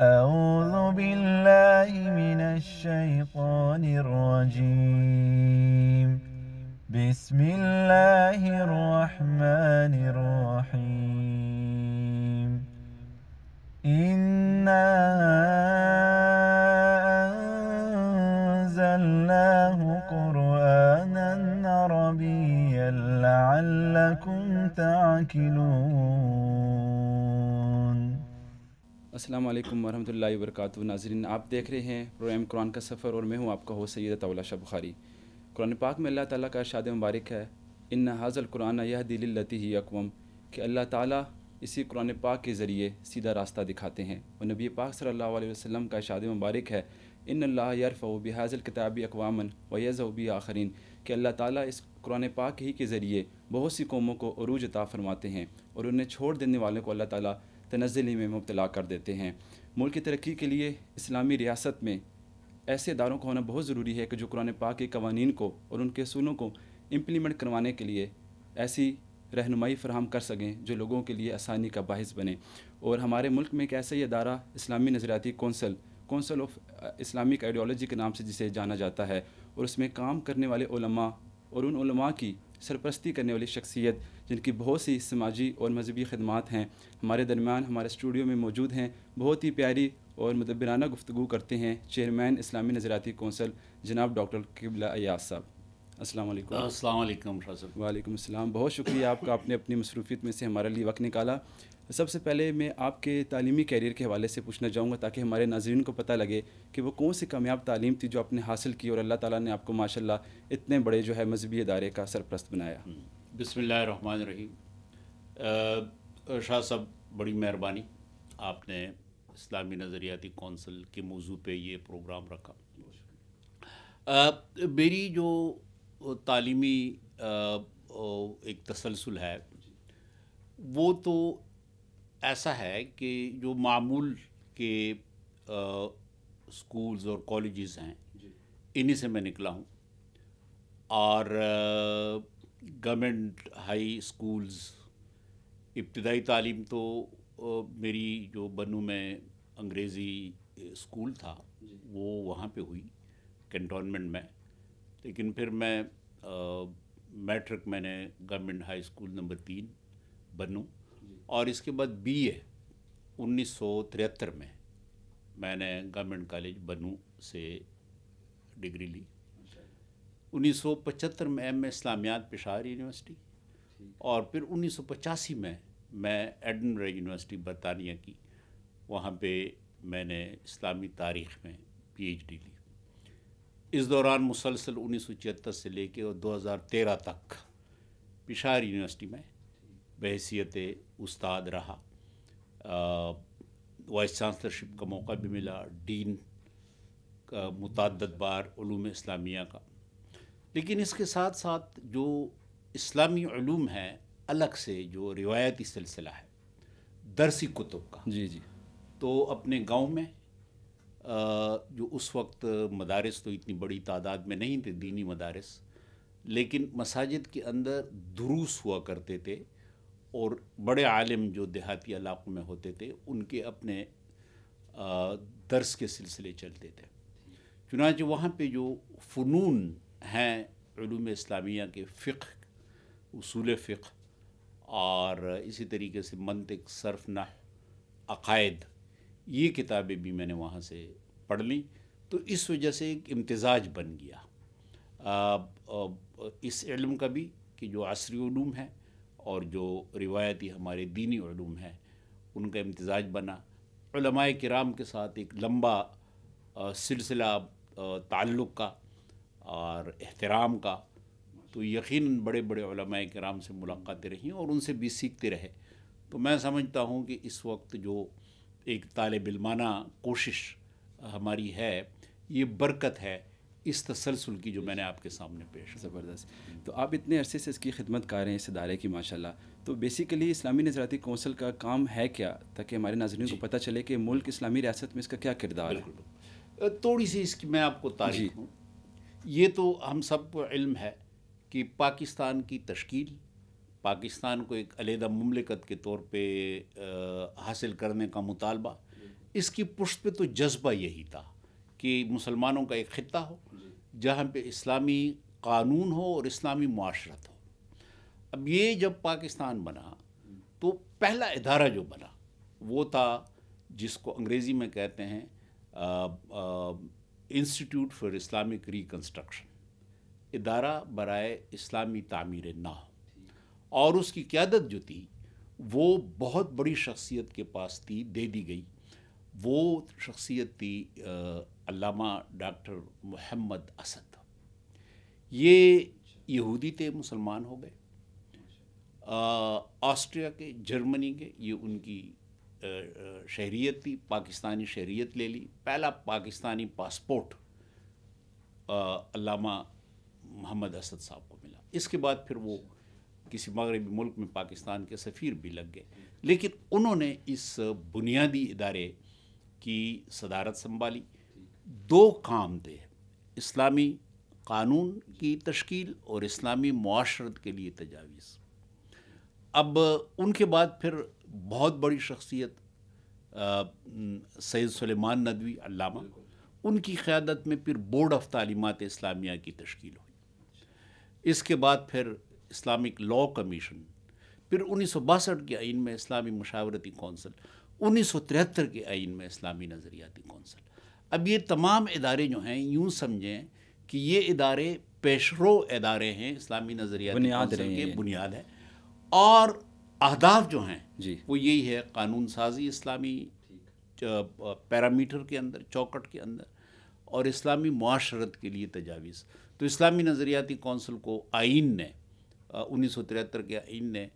أعوذ بالله من الشيطان الرجيم بسم الله الرحمن الرحيم إنا أنزلناه قرآنا عربيا لعلكم تعقلون अस्सलाम वालेकुम वरहमतुल्लाहि वरकत नाजरीन आप देख रहे हैं प्रोग्राम कुरान का सफ़र और मैं हूँ आपका हो सैद तौला शाह बुखारी कुरान पाक में अल्लाह ताला का इरशाद मुबारक है इन हाजल कुरान यह दिलती ही अकवम कि अल्लाह ताला इसी कुरान पाक के ज़रिए सीधा रास्ता दिखाते हैं और नबी पाक सल्लल्लाहु अलैहि वसल्लम का इरशाद मुबारक है इन अल्लाह यरफ़ हाजल किताबी अकवामन व यज़बी आखरीन कि अल्लाह ताला इस कुरान पाक ही के ज़रिए बहुत सी कौमों को अरूज अता फ़रमाते हैं और उन्हें छोड़ देने वालों को अल्लाह ताला तनज़ली में मुबला कर देते हैं मुल्क की तरक्की के लिए इस्लामी रियासत में ऐसे इदारों का होना बहुत ज़रूरी है कि जो कुरान पाक के कवानीन को और उनके असूलों को इम्प्लीमेंट करवाने के लिए ऐसी रहनुमाई फ्राहम कर सकें जो लोगों के लिए आसानी का बास बने और हमारे मुल्क में एक ऐसा ही अदारा इस्लामी नज़रियाती council council of Islamic ideology के नाम से जिसे जाना जाता है और उसमें काम करने वाले और उन की सरपरस्ती करने वाली शख्सियत जिनकी बहुत सी समाजी और मजहबी खदमात हैं हमारे दरमियान हमारे स्टूडियो में मौजूद हैं बहुत ही प्यारी और मदबराना गुफ्तु करते हैं चेयरमैन इस्लामी नज़राती कौंसल जनाब डॉक्टर किबला अयाज साहब असल वालेकुम बहुत शुक्रिया आपका आपने अपनी मसरूफियत में से हमारे लिए वक्त निकाला सबसे पहले मैं आपके तलीमी कैरियर के हवाले से पूछना चाहूँगा ताकि हमारे नाजरन को पता लगे कि वो कौन सी कामयाब तालीम थी जो आपने हासिल की और अल्लाह ताली ने आपको माशा इतने बड़े जो है मजहबी अदारे का सरप्रस्त बनाया हम्म। रही शाह साहब बड़ी मेहरबानी आपने इस्लामी नज़रियाती कौंसिल के मौजू पे ये प्रोग्राम रखा आ, मेरी जो तालीमी आ, एक तसलसल है वो तो ऐसा है कि जो मामूल के आ, स्कूल्स और कॉलेजेस हैं इन्हीं से मैं निकला हूँ और गवर्नमेंट हाई स्कूल्स इब्तदाई तालीम तो मेरी जो बनू में अंग्रेज़ी स्कूल था वो वहाँ पे हुई कंटोनमेंट में लेकिन फिर मैं मैट्रिक मैंने गवर्नमेंट हाई स्कूल नंबर तीन बनू और इसके बाद बीए 1973 में मैंने गवर्नमेंट कॉलेज बनू से डिग्री ली 1975 में एम ए इस्लामियात पेशावर यूनिवर्सिटी और फिर 1985 में मैं एडनर यूनिवर्सिटी बरतानिया की वहाँ पे मैंने इस्लामी तारीख़ में पीएचडी ली इस दौरान मुसलसल उन्नीस से लेकर और 2013 तक पिशार यूनिवर्सिटी में बहसीत उस्ताद रहा वाइस चांसलरशिप का मौका भी मिला डीन का मुतद बार इस्लामिया का लेकिन इसके साथ साथ जो इस्लामी ूम है अलग से जो रिवायती सिलसिला है दरसी कुतुब का जी जी तो अपने गांव में जो उस वक्त मदारस तो इतनी बड़ी तादाद में नहीं थे दीनी मदारस लेकिन मसाजिद के अंदर दुरूस हुआ करते थे और बड़े आलिम जो देहाती इलाक़ों में होते थे उनके अपने दर्स के सिलसिले चलते थे चुनाच वहाँ पे जो फ़नून हैं इस्लामिया के फ़िक उसूल फ़िक और इसी तरीके से मनतिक सरफना अकायद ये किताबें भी मैंने वहाँ से पढ़ ली तो इस वजह से एक इम्तज़ाज बन गया आ, आ, इस इलम का भी कि जो असरी ूम है और जो रिवायती हमारे दीनी ूम है उनका इम्तज़ाज बना कराम के साथ एक लम्बा सिलसिला ताल्लुक़ का और एहतराम का तो यकीन बड़े बड़े कराम से मुलाकातें रहीं और उनसे भी सीखते रहे तो मैं समझता हूँ कि इस वक्त जो एक तालब इलमाना कोशिश हमारी है ये बरकत है इस तसलसल की जो मैंने आपके सामने पेश ज़बरदस्त तो आप इतने अरसे से इसकी खिदमत कर रहे हैं इस इदारे की माशाल्लाह तो बेसिकली इस्लामी नजराती कौंसल का काम है क्या ताकि हमारे नाजरन को पता चले कि मुल्क इस्लामी रियासत में इसका क्या किरदार है थोड़ी सी इसकी मैं आपको हूँ ये तो हम को इल्म है कि पाकिस्तान की तश्कील पाकिस्तान को एक अलहदा ममलिकत के तौर पर हासिल करने का मुतालबा इसकी पुष्ट पे तो जज्बा यही था कि मुसलमानों का एक ख़त्ता हो जहाँ पे इस्लामी कानून हो और इस्लामी माशरत हो अब ये जब पाकिस्तान बना तो पहला इदारा जो बना वो था जिसको अंग्रेज़ी में कहते हैं ah, ah, institute for Islamic reconstruction इदारा बरए इस्लामी तमीर ना और उसकी क्यादत जो थी वो बहुत बड़ी शख्सियत के पास थी दे दी गई वो शख्सियत थी अल्लामा डॉक्टर मोहम्मद असद ये यहूदी थे मुसलमान हो गए ऑस्ट्रिया के जर्मनी के ये उनकी शहरीत थी पाकिस्तानी शहरीत ले ली पहला पाकिस्तानी पासपोर्ट अलामा मोहम्मद असद साहब को मिला इसके बाद फिर वो किसी मगरबी मुल्क में पाकिस्तान के सफ़ीर भी लग गए लेकिन उन्होंने इस बुनियादी इदारे की सदारत संभाली दो काम थे इस्लामी कानून की तश्कील और इस्लामी माशरत के लिए तजावीज़ अब उनके बाद फिर बहुत बड़ी शख्सियत सैद सलेमान नदवी अलामा उनकी क़्यादत में फिर बोर्ड ऑफ तालीमत इस्लामिया की तश्कील हुई इसके बाद फिर इस्लामिक लॉ कमीशन फिर उन्नीस सौ बासठ के आइन में इस्लामी मशावरती कौंसिल उन्नीस सौ तिहत्तर के आइन में इस्लामी नज़रियाती कौंसिल अब ये तमाम इदारे जो हैं यूँ समझें कि ये इदारे पेशरो इदारे हैं इस्लामी नज़रिया के बुनियाद है और अहदाफ जो हैं जी वो यही है कानून साजी इस्लामी पैरामीटर के अंदर चौकट के अंदर और इस्लामी माशरत के लिए तजावीज़ तो इस्लामी नज़रियाती कौंसिल को आइन ने उन्नीस सौ तिहत्तर के आइन ने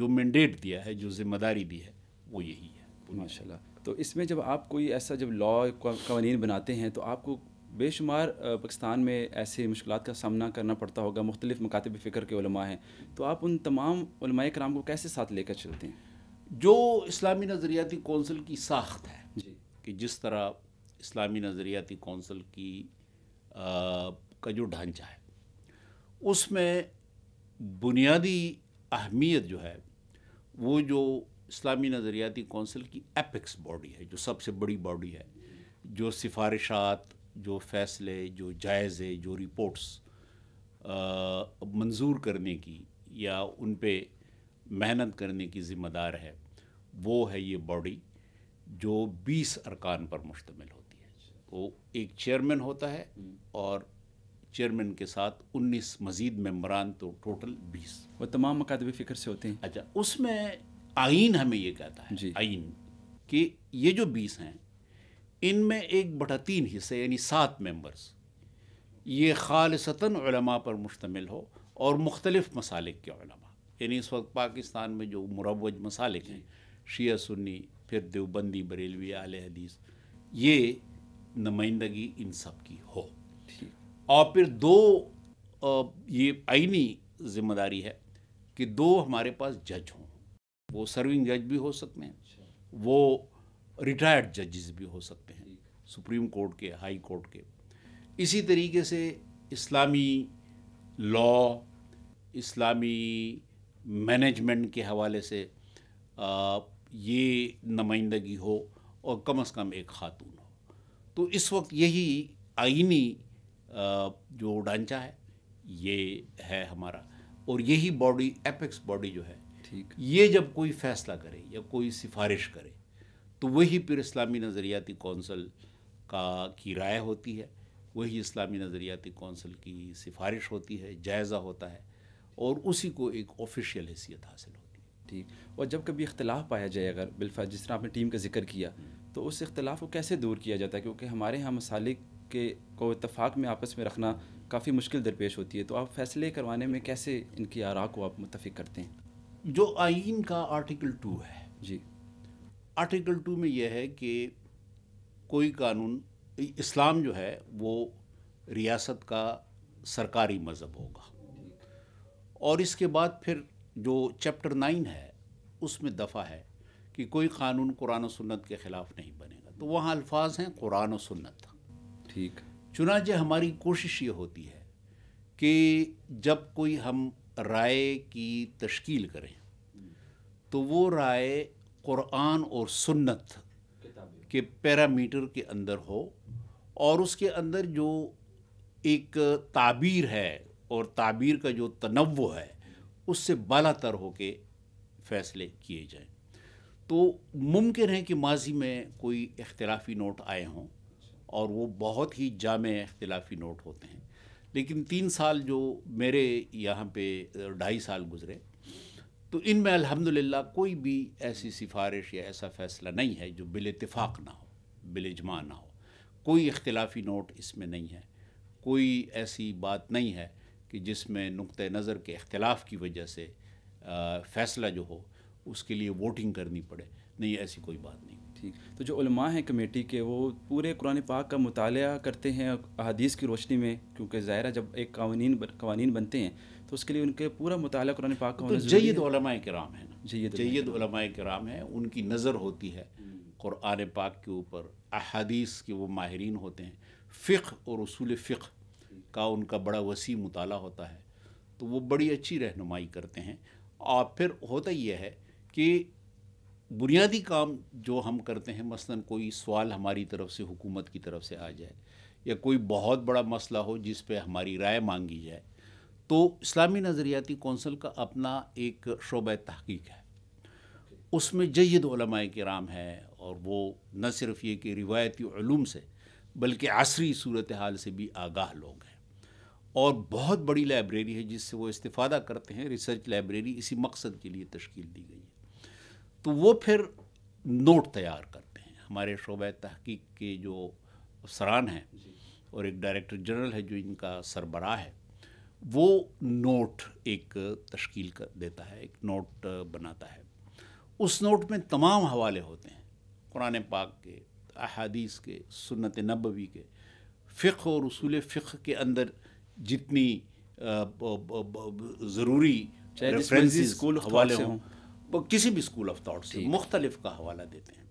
जो मैंडेट दिया है जो ज़िम्मेदारी दी है वो यही है माशाल्लाह तो इसमें जब आप कोई ऐसा जब लॉ कवानीन बनाते हैं तो आपको बेशुमार पाकिस्तान में ऐसे मुश्किल का सामना करना पड़ता होगा मुख्तलिफ मकातब फ़िक्र के हैं तो आप उन तमाम कराम को कैसे साथ लेकर चलते हैं जो इस्लामी नज़रियाती कौंसिल की साख्त है जी कि जिस तरह इस्लामी नज़रियाती कौंसिल की आ, का जो ढांचा है उसमें बुनियादी अहमियत जो है वो जो इस्लामी नज़रियाती कौंसिल की एपिक्स बॉडी है जो सबसे बड़ी बॉडी है जो सिफारिशात जो फैसले जो जायज़े जो रिपोर्ट्स मंजूर करने की या उन पे मेहनत करने की ज़िम्मेदार है वो है ये बॉडी जो 20 अरकान पर मुश्तमिल होती है वो एक चेयरमैन होता है और चेयरमैन के साथ 19 मज़ीद मम्बरान तो टोटल 20 वो तमाम मकातब फ़िक्र से होते हैं अच्छा उसमें आइन हमें ये कहता है आइन कि ये जो 20 हैं इनमें एक बटा तीन हिस्से यानी सात मेंबर्स ये खालसता पर मुश्तमिल हो और मुख्तलिफ मसालिक के यानी इस वक्त पाकिस्तान में जो मुरवज मसालिक हैं शिया सुन्नी फिर देवबंदी बरेलवी आल हदीस ये नुमाइंदगी इन सब की हो और फिर दो ये आइनी जिम्मेदारी है कि दो हमारे पास जज हों वो सर्विंग जज भी हो सकते हैं अच्छा। वो रिटायर्ड जजेस भी हो सकते हैं सुप्रीम कोर्ट के हाई कोर्ट के इसी तरीके से इस्लामी लॉ इस्लामी मैनेजमेंट के हवाले से ये नुमाइंदगी हो और कम अज़ कम एक खातून हो तो इस वक्त यही आइनी जो ढांचा है ये है हमारा और यही बॉडी एपेक्स बॉडी जो है ठीक ये जब कोई फैसला करे या कोई सिफारिश करे तो वही फिर इस्लामी नज़रियाती कौंसल का की राय होती है वही इस्लामी नज़रियाती कौंसल की सिफारिश होती है जायज़ा होता है और उसी को एक ऑफिशियल हैसियत हासिल होती है ठीक और जब कभी इख्तलाफ पाया जाए अगर बिलफा जिस तरह आपने टीम का जिक्र किया हम्म। तो उस इख्तलाफ को कैसे दूर किया जाता है क्योंकि हमारे यहाँ मसालिक के को इतफाक़ में आपस में रखना काफ़ी मुश्किल दरपेश होती है तो आप फैसले करवाने में कैसे इनकी आरा को आप मुतफ़ करते हैं जो आइन का आर्टिकल टू है जी आर्टिकल टू में यह है कि कोई कानून इस्लाम जो है वो रियासत का सरकारी मज़हब होगा और इसके बाद फिर जो चैप्टर नाइन है उसमें दफ़ा है कि कोई कानून कुरान सुन्नत के ख़िलाफ़ नहीं बनेगा तो वहाँ अल्फाज हैं कुरान सन्नत सुन्नत ठीक चुनाचे हमारी कोशिश ये होती है कि जब कोई हम राय की तश्कील करें तो वो राय क़ुरान और सुन्नत के पैरामीटर के अंदर हो और उसके अंदर जो एक ताबीर है और ताबीर का जो तनव है उससे बाला तर हो के फैसले किए जाएं तो मुमकिन है कि माजी में कोई अख्तिलाफी नोट आए हों और वो बहुत ही जाम इख्तलाफी नोट होते हैं लेकिन तीन साल जो मेरे यहाँ पे ढाई साल गुज़रे तो इनमें अल्हम्दुलिल्लाह कोई भी ऐसी सिफारिश या ऐसा फ़ैसला नहीं है जो बिल इतफ़ाक़ ना हो बिल इजमा ना हो कोई इख्तलाफी नोट इसमें नहीं है कोई ऐसी बात नहीं है कि जिसमें नुक़ नज़र के अख्तिलाफ़ की वजह से फ़ैसला जो हो उसके लिए वोटिंग करनी पड़े नहीं ऐसी कोई बात नहीं ठीक तो जो उलमा हैं कमेटी के वो पूरे कुरान पाक का मुताल करते हैं अदीस की रोशनी में क्योंकि ज़ाहिर जब एक कवानीन कवानीन बनते हैं उसके लिए उनके पूरा मुताल कुरान पाक का तो जैद कराम है ना जैद जैद कराम है उनकी नज़र होती है हम्म। कुरान पाक के ऊपर अदीस के वो माहरीन होते हैं फ़िक और असूल फ़िक का उनका बड़ा वसी मताल होता है तो वो बड़ी अच्छी रहनुमाई करते हैं और फिर होता यह है कि बुनियादी काम जो हम करते हैं मसलन कोई सवाल हमारी तरफ से हुकूमत की तरफ से आ जाए या कोई बहुत बड़ा मसला हो जिस पे हमारी राय मांगी जाए तो इस्लामी नज़रियाती कौंसिल का अपना एक शोब तहकीक है उसमें जयद कराम है और वो न सिर्फ ये कि रिवायती ूम से बल्कि आसरी सूरत हाल से भी आगाह लोग हैं और बहुत बड़ी लाइब्रेरी है जिससे वो इस्तादा करते हैं रिसर्च लाइब्रेरी इसी मकसद के लिए तश्ील दी गई है तो वो फिर नोट तैयार करते हैं हमारे शोब तहकीक के जो अफसरान हैं और एक डायरेक्टर जनरल है जो इनका सरबराह है वो नोट एक तश्कील कर देता है एक नोट बनाता है उस नोट में तमाम हवाले होते हैं कुरान पाक के अहादीस के सुन्नत नबवी के फ़िक्र और उसूल फ़िक्र के अंदर जितनी ज़रूरी रेफरेंसेस स्कूल हवाले हों किसी भी स्कूल ऑफ थॉट से मुख्तलिफ का हवाला देते हैं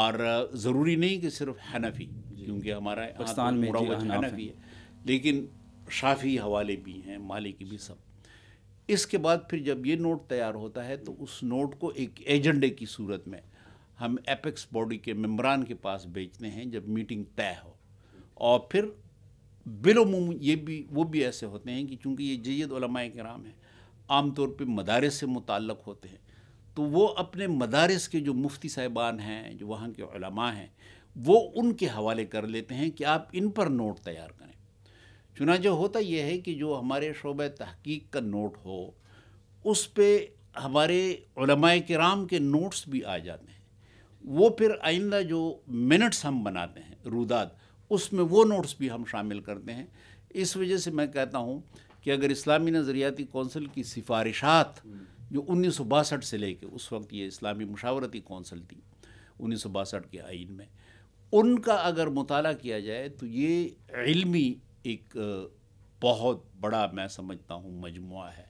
और ज़रूरी नहीं कि सिर्फ हनफी क्योंकि हमारा पाकिस्तान तो में हनफी है लेकिन शाफी हवाले भी हैं मालिक भी सब इसके बाद फिर जब ये नोट तैयार होता है तो उस नोट को एक एजेंडे की सूरत में हम एपेक्स बॉडी के मम्बरान के पास बेचते हैं जब मीटिंग तय हो और फिर बिलोम ये भी वो भी ऐसे होते हैं कि चूँकि ये जैद कराम हैं आमतौर पर मदारस से मुतक़ होते हैं तो वो अपने मदारस के जो मुफ्ती साहिबान हैं जो वहाँ के हैं वो उनके हवाले कर लेते हैं कि आप इन पर नोट तैयार करें चुनाचा होता यह है कि जो हमारे शोब तहकीक का नोट हो उस पर हमारे कराम के नोट्स भी आ जाते हैं वो फिर आइंदा जो मिनट्स हम बनाते हैं रुदाद उसमें वो नोट्स भी हम शामिल करते हैं इस वजह से मैं कहता हूँ कि अगर इस्लामी नज़रियाती कौंसिल की सिफारिशात जो उन्नीस सौ बासठ से लेके उस वक्त ये इस्लामी मशावरती कौंसिल थी उन्नीस सौ बासठ के आइन में उनका अगर मुताल किया जाए तो ये इलमी एक बहुत बड़ा मैं समझता हूँ मजमु है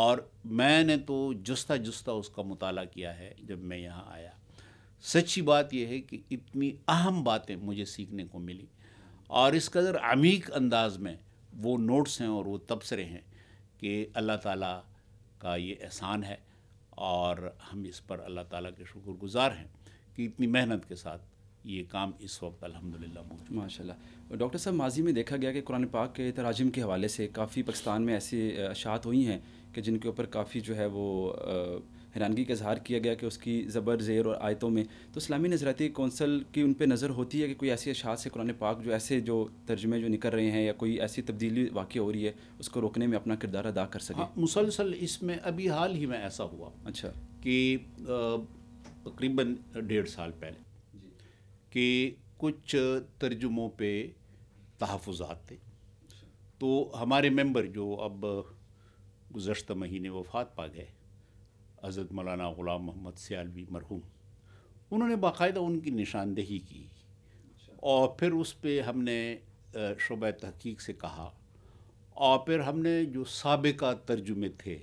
और मैंने तो जस्ता जस्ता उसका मुताला किया है जब मैं यहाँ आया सच्ची बात यह है कि इतनी अहम बातें मुझे सीखने को मिली और इस कदर अमीक अंदाज में वो नोट्स हैं और वो तबसरे हैं कि अल्लाह ताला का ये एहसान है और हम इस पर अल्लाह ताला के शुक्रगुज़ार हैं कि इतनी मेहनत के साथ ये काम इस वक्त अलहमदिल्ला माशा डॉक्टर साहब माजी में देखा गया कि कुरान पाक के तराजम के हवाले से काफ़ी पाकिस्तान में ऐसी अशात हुई हैं कि जिनके ऊपर काफ़ी जो है वो हैरानगी का इजहार किया गया कि उसकी ज़बर जेर और आयतों में तो इस्लामी नजराती कौंसल की उन पर नज़र होती है कि कोई ऐसी अशात से कुरान पाक जो ऐसे जो तर्जमे जो निकल रहे हैं या कोई ऐसी तब्दीली वाक़ हो रही है उसको रोकने में अपना किरदार अदा कर सके हाँ, मुसलसल इसमें अभी हाल ही में ऐसा हुआ अच्छा कि तकरीबन डेढ़ साल पहले कि कुछ तर्जुमों पे तहफ़ात थे तो हमारे मेंबर जो अब गुज्त महीने वफात पा गए हज़रत मौलाना ग़ुलाम मोहम्मद सियालवी मरहूम उन्होंने बाकायदा उनकी निशानदेही की और फिर उस पर हमने शब तहकीक से कहा और फिर हमने जो सबका तर्जुमे थे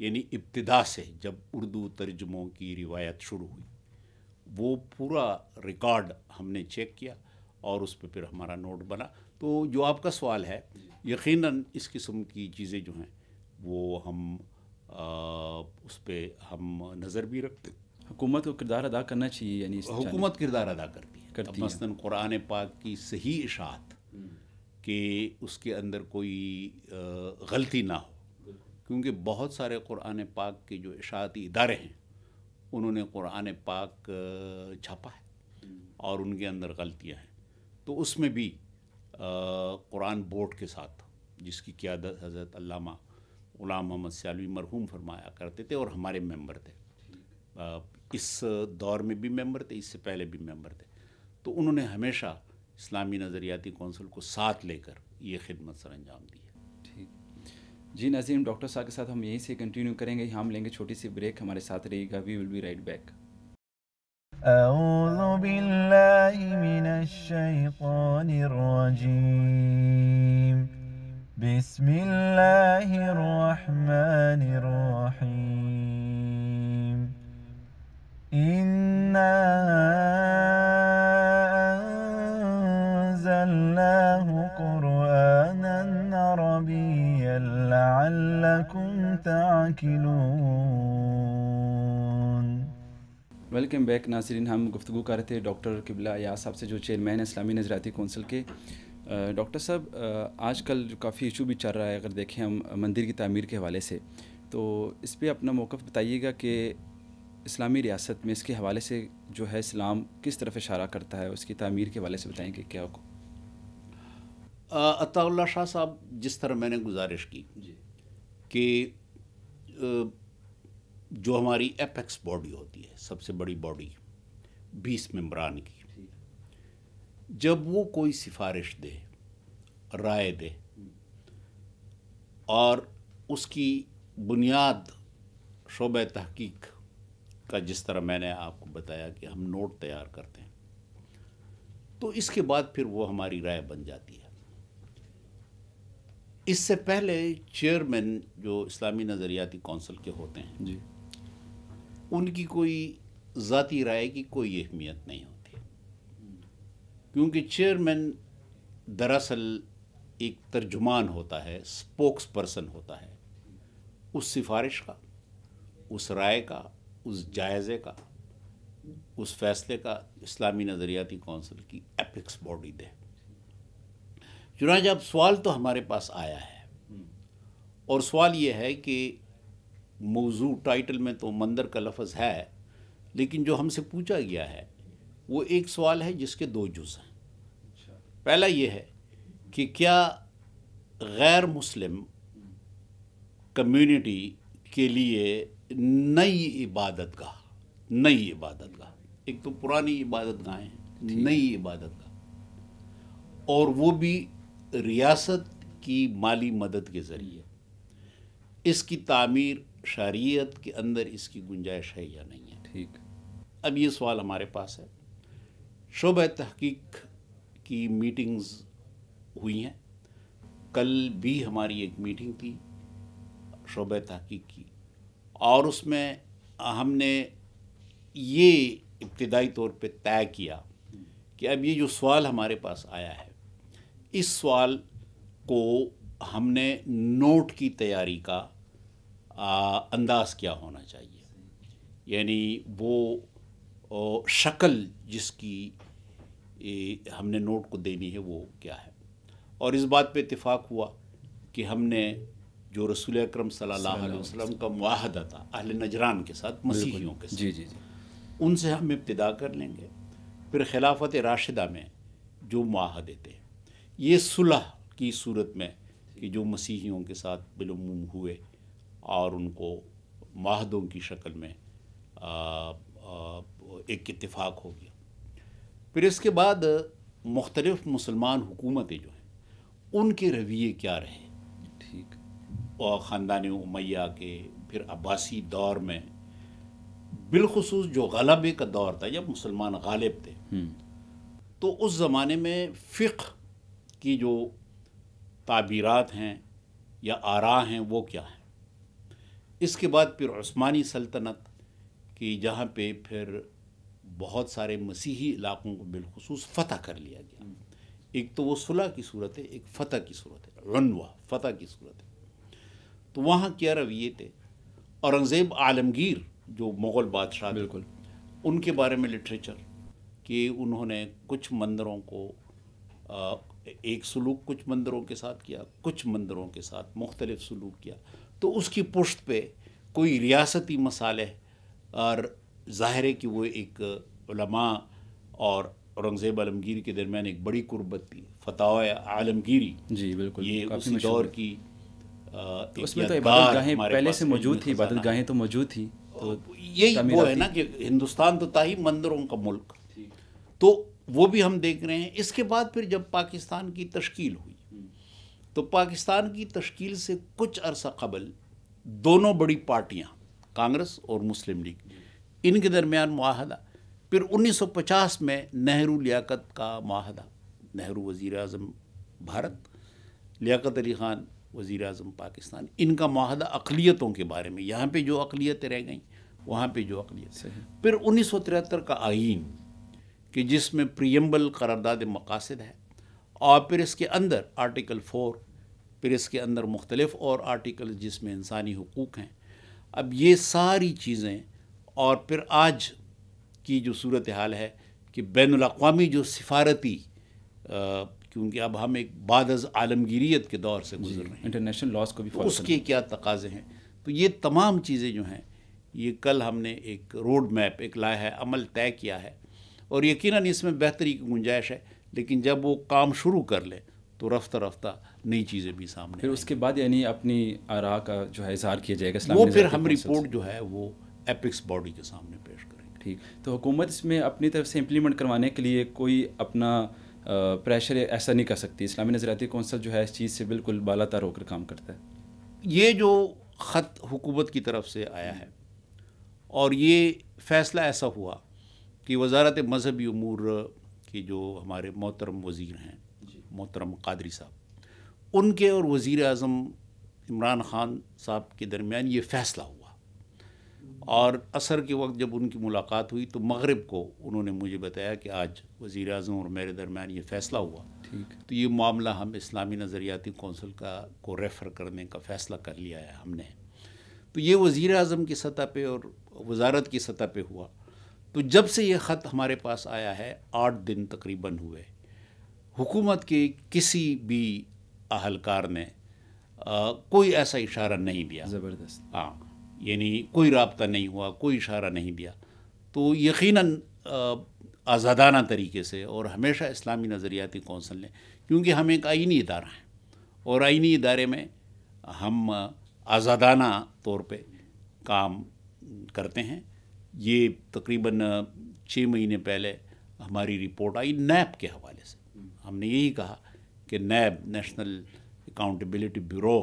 यानी इब्तदा से जब उर्दू तर्जुमों की रिवायत शुरू हुई वो पूरा रिकॉर्ड हमने चेक किया और उस पर फिर हमारा नोट बना तो जो आपका सवाल है यकीन इस किस्म की चीज़ें जो हैं वो हम आ, उस पर हम नज़र भी रखते हुकूमत को किरदार अदा करना चाहिए यानी हुकूमत किरदार अदा करती है करती मसलन कुरान पाक की सही इशात कि उसके अंदर कोई गलती ना हो क्योंकि बहुत सारे कुरान पाक के जो इशाती इदारे हैं उन्होंने कुरान पाक छापा है और उनके अंदर गलतियाँ हैं तो उसमें भी कुरान बोर्ड के साथ जिसकी क्यादत हज़रत अल्लामा गुलाम मोहम्मद सियालवी मरहूम फरमाया करते थे और हमारे मेंबर थे इस दौर में भी मेंबर थे इससे पहले भी मेंबर थे तो उन्होंने हमेशा इस्लामी नज़रियाती कौंसिल को साथ लेकर ये खिदमत सर अंजाम दी है जी नज़ीम डॉक्टर साहब के साथ हम यहीं से कंटिन्यू करेंगे हम लेंगे छोटी सी ब्रेक हमारे साथ रहेगा we will be right back أعوذ بالله من الشيطان الرجيم بسم الله الرحمن الرحيم إنا أنزلناه قرآن لعلكم تعقلون welcome back Nasreen हम गुफ्तु कर रहे थे डॉक्टर किबला या साहब से जो चेयरमैन है इस्लामी नज़राती कौंसिल के डॉक्टर साहब आजकल काफ़ी इशू भी चल रहा है अगर देखें हम मंदिर की तमीर के हवाले से तो इस पर अपना मौक़ बताइएगा कि इस्लामी रियासत में इसके हवाले से जो है इस्लाम किस तरफ इशारा करता है उसकी तमीर के हवाले से बताएँ कि क्या अताउल्ला शाह साहब जिस तरह मैंने गुजारिश की कि जो हमारी एपेक्स बॉडी होती है सबसे बड़ी बॉडी बीस मम्बरान की जब वो कोई सिफारिश दे राय दे और उसकी बुनियाद शोब तहकीक का जिस तरह मैंने आपको बताया कि हम नोट तैयार करते हैं तो इसके बाद फिर वो हमारी राय बन जाती है इससे पहले चेयरमैन जो इस्लामी नज़रियाती कौंसिल के होते हैं जी उनकी कोई ज़ाती राय की कोई अहमियत नहीं होती क्योंकि चेयरमैन दरअसल एक तर्जुमान होता है स्पोक्स पर्सन होता है उस सिफारिश का उस राय का उस जायज़े का उस फैसले का इस्लामी नज़रियाती कौंसिल की एपिक्स बॉडी दे चुनाच अब सवाल तो हमारे पास आया है और सवाल ये है कि मौजू टाइटल में तो मंदिर का लफज है लेकिन जो हमसे पूछा गया है वो एक सवाल है जिसके दो जुज हैं पहला ये है कि क्या गैर मुस्लिम कम्युनिटी के लिए नई इबादत गाह नई इबादत गाह एक तो पुरानी इबादत गाहें नई इबादत गाह और वो भी रियासत की माली मदद के ज़रिए इसकी तामीर शरीयत के अंदर इसकी गुंजाइश है या नहीं है ठीक अब ये सवाल हमारे पास है शोब तहकीक की मीटिंग्स हुई हैं कल भी हमारी एक मीटिंग थी शोब तहकीक की और उसमें हमने ये इब्तदाई तौर पे तय किया कि अब ये जो सवाल हमारे पास आया है इस सवाल को हमने नोट की तैयारी का आ, अंदाज क्या होना चाहिए यानी वो शक्ल जिसकी ए, हमने नोट को देनी है वो क्या है और इस बात पे इतफ़ाक़ हुआ कि हमने जो रसूल अक्रम वसल्लम का माहदा था अहल नजरान के साथ मसीहियों के साथ जी जी जी उनसे हम इब्तदा कर लेंगे फिर खिलाफत राशिदा में जो माहदे थे ये सुलह की सूरत में कि जो मसीहियों के साथ बिलूम हुए और उनको माहदों की शक्ल में आ, आ, एक इतफ़ाक़ हो गया फिर इसके बाद मुख्तलफ़ मुसलमान हुकूमतें जो हैं उनके रवैये क्या रहे ठीक और ख़ानदान उमैया के फिर अब्बासी दौर में बिलखसूस जो गलबे का दौर था जब मुसलमान गालिब थे हम्म। तो उस ज़माने में फ़िक्र की जो ताबीरत हैं या आरा हैं वो क्या हैं इसके बाद फिर ओस्मानी सल्तनत की जहाँ पे फिर बहुत सारे मसीही इलाक़ों को बिलखसूस फ़तह कर लिया गया एक तो वो सुलह की सूरत है एक फ़तह की सूरत है रनवा फ़तह की सूरत है तो वहाँ क्या रवैये थे औरंगज़ेब आलमगीर जो मुग़ल बादशाह बिल्कुल उनके बारे में लिटरेचर कि उन्होंने कुछ मंदिरों को एक सलूक कुछ मंदिरों के साथ किया कुछ मंदिरों के साथ मुख्तलिफ सलूक किया तो उसकी पुश्त पे कोई रियासती मसाले और ज़ाहिर है कि वो एक उलमा और औरंगज़ेब आलमगीर के दरमियान एक बड़ी कुर्बत थी फतह आलमगीरी जी बिल्कुल ये उसी दौर की तो उसमें तो इबादतगाहें पहले से मौजूद थी इबादतगाहें तो मौजूद थी तो यही वो है ना कि हिंदुस्तान तो था ही मंदिरों का मुल्क तो वो भी हम देख रहे हैं इसके बाद फिर जब पाकिस्तान की तश्कील हुई तो पाकिस्तान की तश्कील से कुछ अरसा कबल दोनों बड़ी पार्टियाँ कांग्रेस और मुस्लिम लीग इनके दरमियान माहदा फिर 1950 में नेहरू लियाकत का माहदा नेहरू वज़ी अजम भारत लियाकत अली ख़ान वज़ी अजम पाकिस्तान इनका माहदा अकलीतों के बारे में यहाँ पर जो अकलीतें रह गई वहाँ पर जो अकलीत फिर उन्नीस का आइन कि जिसमें प्रियम्बल करारदाद मकासद है और फिर इसके अंदर आर्टिकल फ़ोर फिर इसके अंदर मुख्तलफ़ और आर्टिकल जिसमें इंसानी हकूक़ हैं अब ये सारी चीज़ें और फिर आज की जो सूरत हाल है कि बैन अवी जो सिफारती क्योंकि अब हम एक बाद आलमगीरीत के दौर से गुजर रहे हैं इंटरनेशनल लॉज को भी तो उसके क्या तकाजे हैं तो ये तमाम चीज़ें जो हैं ये कल हमने एक रोड मैप एक है अमल तय किया है और यकीन इसमें बेहतरी की गुंजाइश है लेकिन जब वो काम शुरू कर लें तो रफ्ता रफ्ता नई चीज़ें भी सामने फिर उसके बाद यानी अपनी आरा का जो है इजहार किया जाएगा वो फिर हम रिपोर्ट जो है वो एपिक्स बॉडी के सामने पेश करें ठीक तो हुकूमत इसमें अपनी तरफ से इम्प्लीमेंट करवाने के लिए कोई अपना प्रेशर ऐसा नहीं कर सकती इस्लामी नज़रियाती कौंसल जो है इस चीज़ से बिल्कुल बालातर होकर काम करता है ये जो ख़त हुकूमत की तरफ से आया है और ये फ़ैसला ऐसा हुआ कि वजारत मजहबी अमूर के जो हमारे मोहतरम वज़ी हैं मोहतरम कादरी साहब उनके और वज़ी अजम इमरान ख़ान साहब के दरमियान ये फ़ैसला हुआ और असर के वक्त जब उनकी मुलाकात हुई तो मगरब को उन्होंने मुझे बताया कि आज वज़ी अजम और मेरे दरमियान ये फ़ैसला हुआ ठीक तो ये मामला हम इस्लामी नज़रियाती कौंसिल का को रेफ़र करने का फ़ैसला कर लिया है हमने तो ये वज़ी अजम की सतह पर और वजारत की सतह पर हुआ तो जब से ये ख़त हमारे पास आया है आठ दिन तकरीबन हुए हुकूमत के किसी भी अहलकार ने आ, कोई ऐसा इशारा नहीं दिया ज़बरदस्त हाँ यानी कोई रबता नहीं हुआ कोई इशारा नहीं दिया तो यकीन आज़ादाना तरीके से और हमेशा इस्लामी नज़रियाती कौंसल ने क्योंकि हम एक आइनी इदारा हैं और आइनी इदारे में हम आज़ादाना तौर पे काम करते हैं ये तकरीबन छः महीने पहले हमारी रिपोर्ट आई नैब के हवाले से हमने यही कहा कि नैब नेशनल अकाउंटेबिलिटी ब्यूरो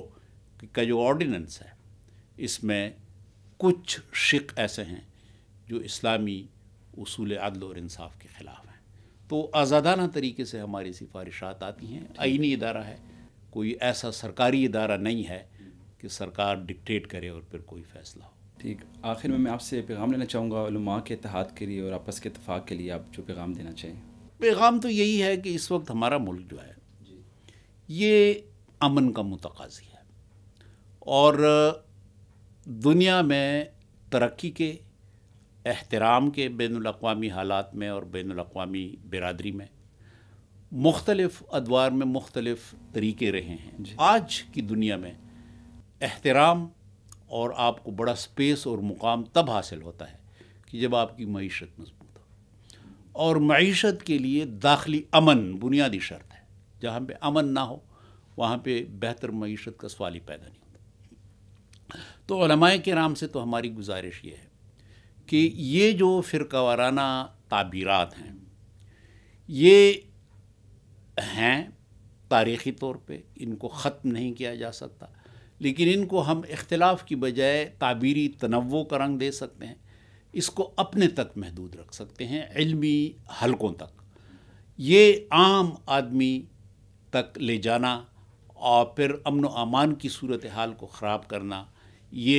का जो ऑर्डिनेंस है इसमें कुछ शिक ऐसे हैं जो इस्लामी असूल अदल और इंसाफ के ख़िलाफ़ हैं तो आज़ादाना तरीके से हमारी सिफारिशात आती हैं आइनी इदारा है कोई ऐसा सरकारी इदारा नहीं है कि सरकार डिक्टेट करे और फिर कोई फ़ैसला हो ठीक आखिर में मैं आपसे पैगाम लेना चाहूँगा उलमा के इतिहाद के लिए और आपस के इतफाक़ के लिए आप जो पैगाम देना चाहें पैगाम तो यही है कि इस वक्त हमारा मुल्क जो है ये अमन का मुतकाजी है और दुनिया में तरक्की के एहतराम के बैन अवी हालात में और बैन अवी बिरदरी में मुख्तलफ़ अदवार में मुख्तलफ़ तरीके रहे हैं आज की दुनिया में एहतराम और आपको बड़ा स्पेस और मुकाम तब हासिल होता है कि जब आपकी मीशत मजबूत हो और मीशत के लिए दाखिली अमन बुनियादी शर्त है जहाँ पे अमन ना हो वहाँ पे बेहतर मीशत का सवाल ही पैदा नहीं होता तो ओलमाए के नाम से तो हमारी गुजारिश ये है कि ये जो फ़िरका वाराना ताबीरات हैं ये हैं तारीख़ी तौर पे इनको ख़त्म नहीं किया जा सकता लेकिन इनको हम इख्तलाफ की बजाय ताबीरी तनवो का रंग दे सकते हैं इसको अपने तक महदूद रख सकते हैं इलमी हलकों तक ये आम आदमी तक ले जाना और फिर अमन अमान की सूरत हाल को ख़राब करना ये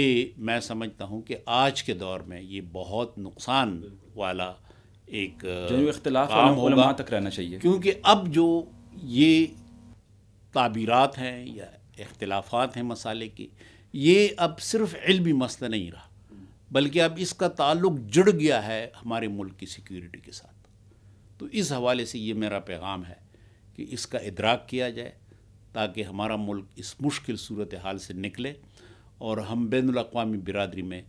मैं समझता हूँ कि आज के दौर में ये बहुत नुकसान वाला एक इख्तलाफ तक रहना चाहिए क्योंकि अब जो ये ताबीरात हैं या इख्तलाफात हैं मसाले के ये अब सिर्फ इलमी मसला नहीं रहा बल्कि अब इसका ताल्लुक जुड़ गया है हमारे मुल्क की सिक्योरिटी के साथ तो इस हवाले से ये मेरा पैगाम है कि इसका इदराक किया जाए ताकि हमारा मुल्क इस मुश्किल सूरत हाल से निकले और हम बैन अवी बिरदरी में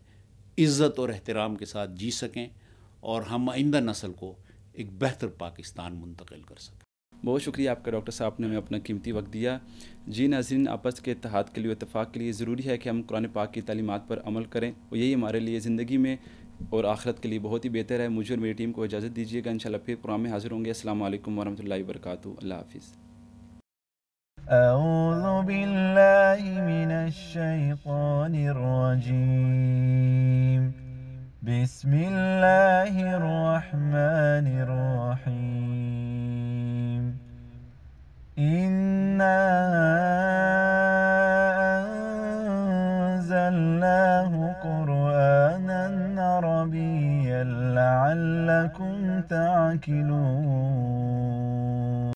इज़्ज़त और अहतराम के साथ जी सकें और हम आइंदा नस्ल को एक बेहतर पाकिस्तान मुंतकिल कर सकें बहुत शुक्रिया आपका डॉक्टर साहब ने हमें अपना कीमती वक्त दिया जी नाजरीन आपस के तहत के लिए इतफ़ाक़ के लिए ज़रूरी है कि हम कुरान पाक की तलीमत पर अमल करें और यही हमारे लिए ज़िंदगी में और आखरत के लिए बहुत ही बेहतर है मुझे और मेरी टीम को इजाज़त दीजिएगा इन फिर प्रोग्राम में हाज़िर होंगे असल वरहमल वरक़ أعوذ بالله من الشيطان الرجيم بسم الله الرحمن الرحيم إنا أنزلناه قرآنا عربيا لعلكم تعقلون